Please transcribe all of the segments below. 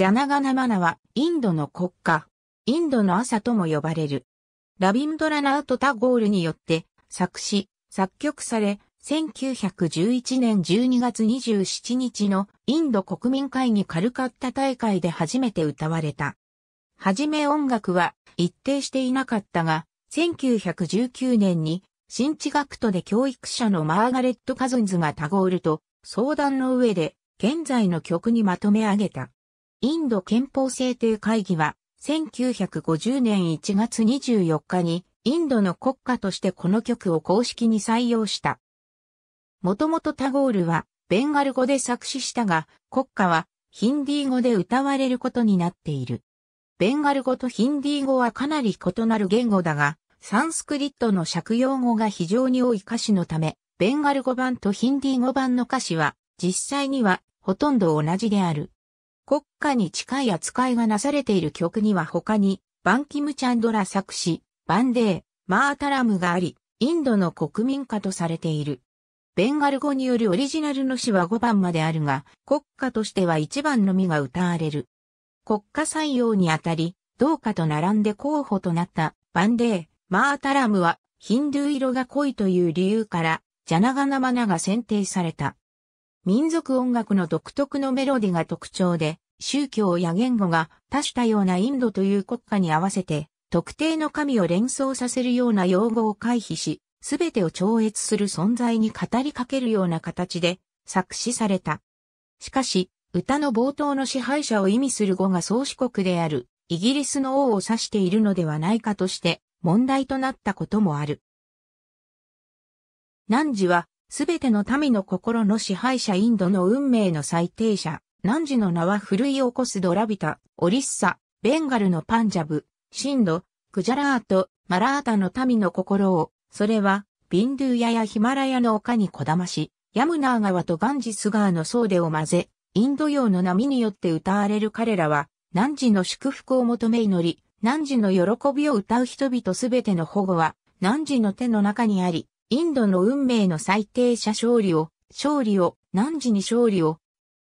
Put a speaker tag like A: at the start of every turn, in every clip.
A: ジャナガナマナはインドの国家、インドの朝とも呼ばれる。ラビンドラナート・タゴールによって作詞、作曲され、1911年12月27日のインド国民会議カルカッタ大会で初めて歌われた。はじめ音楽は一定していなかったが、1919年に新地学徒で教育者のマーガレット・カズンズがタゴールと相談の上で現在の曲にまとめ上げた。インド憲法制定会議は、1950年1月24日に、インドの国家としてこの曲を公式に採用した。もともとタゴールは、ベンガル語で作詞したが、国歌は、ヒンディー語で歌われることになっている。ベンガル語とヒンディー語はかなり異なる言語だが、サンスクリットの借用語が非常に多い歌詞のため、ベンガル語版とヒンディー語版の歌詞は、実際にはほとんど同じである。国家に近い扱いがなされている曲には他に、バンキムチャンドラ作詞、バンデー、マータラムがあり、インドの国民歌とされている。ベンガル語によるオリジナルの詩は5番まであるが、国家としては1番のみが歌われる。国家採用にあたり、同歌と並んで候補となったバンデー、マータラムはヒンドゥー色が濃いという理由から、ジャナガナマナが選定された。民族音楽の独特のメロディが特徴で、宗教や言語が多種多様なインドという国家に合わせて、特定の神を連想させるような用語を回避し、すべてを超越する存在に語りかけるような形で作詞された。しかし、歌の冒頭の支配者を意味する語が創始国であるイギリスの王を指しているのではないかとして問題となったこともある。汝はすべての民の心の支配者インドの運命の最低者、何時の名は奮い起こすドラビタ、オリッサ、ベンガルのパンジャブ、シンド、クジャラート、マラータの民の心を、それは、ビンドゥーヤやヒマラヤの丘にこだまし、ヤムナー川とガンジス川の僧侶を混ぜ、インド洋の波によって歌われる彼らは、何時の祝福を求め祈り、何時の喜びを歌う人々すべての保護は、何時の手の中にあり、インドの運命の最低者勝利を、勝利を、何時に勝利を、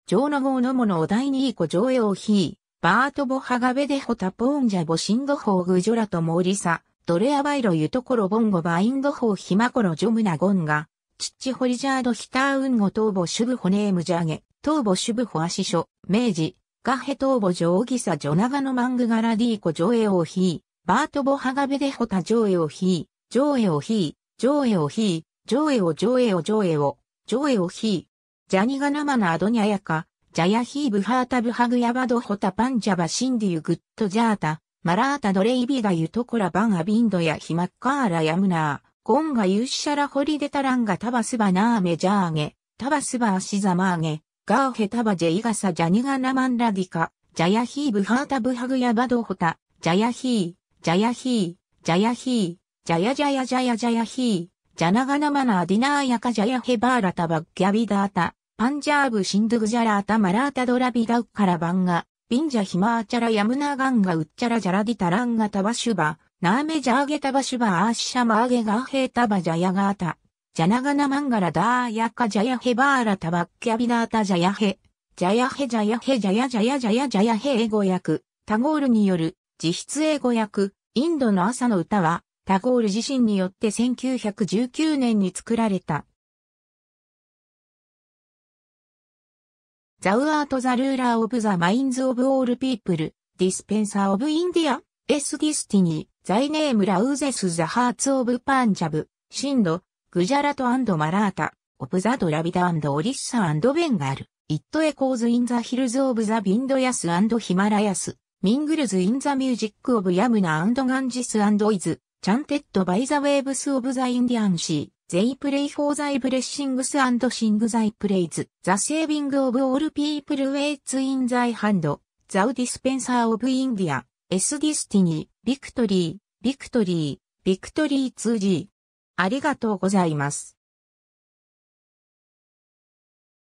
A: 上の号のものを第二位子上へをひバートボハガベデホタポーンジャボシンドホーグジョラとモーリサ、ドレアバイロユトコロボンゴバインドホーヒマコロジョムナゴンガ、チッチホリジャードヒターウンゴトーボシュブホネームジャゲ、トーボシュブホアシショ、明治、ガヘトーボジョーギサジョナガノマングガラディーコジョエオヒー、バートボハガベデホタジョエオヒー、ジョエオヒ上映をひい、上映を上映を上映を、上映をひい。ジャニガナマナアドニャヤカ、ジャヤヒーブハータブハグヤバドホタパンジャバシンディユグッドジャータ、マラータドレイビガユトコラバンアビンドヤヒマッカーラヤムナー、コンガユーシャラホリデタランガタバスバナーメジャーゲ、タバスバアシザマーゲ、ガーヘタバジェイガサジャニガナマンラディカ、ジャヤヒーブハータブハグヤバドホタ、ジャヤヒー、ジャヤヒー、ジャヤヒー。ジャヤジャヤジャヤジャヤヒー、ジャナガナマナーディナーヤカジャヤヘバーラタバッギャビダータ、パンジャーブシンドゥグジャラータマラータドラビダウカラバンガ、ビンジャヒマーチャラヤムナガンガウッチャラジャラディタランガタバシュバ、ナーメジャーゲタバシュバアーシシャマーゲガーヘータバジャヤガータ、ジャナガナマンガラダーヤカジャヤヘバーラタバッギャビダータジャヤヘ、ジャヤヘジャヤヘジャヤジャヤジャヤジャヤヘ英語訳、タゴールによる、実質英語訳、インドの朝の歌は、タゴール自身によって1919年に作られた。ザウアートザルーラーオブザマインズオブオールピープル、ディスペンサーオブインディア、エスディスティニー、ザイネームラウゼスザハーツオブパンジャブ、シンド、グジャラトマラータ、オブザドラビダオリッサベンガル、イットエコーズインザヒルズオブザビンドヤスヒマラヤス、ミングルズインザミュージックオブヤムナガンジスイズ、チャンテッドバイザウェーブスオブザインディアンシー。They pray for thy blessings and sing thy praise, the saving of all people waits in thy hand, thou dispenser of India, s destiny, victory, victory, victory 2G。ありがとうございます。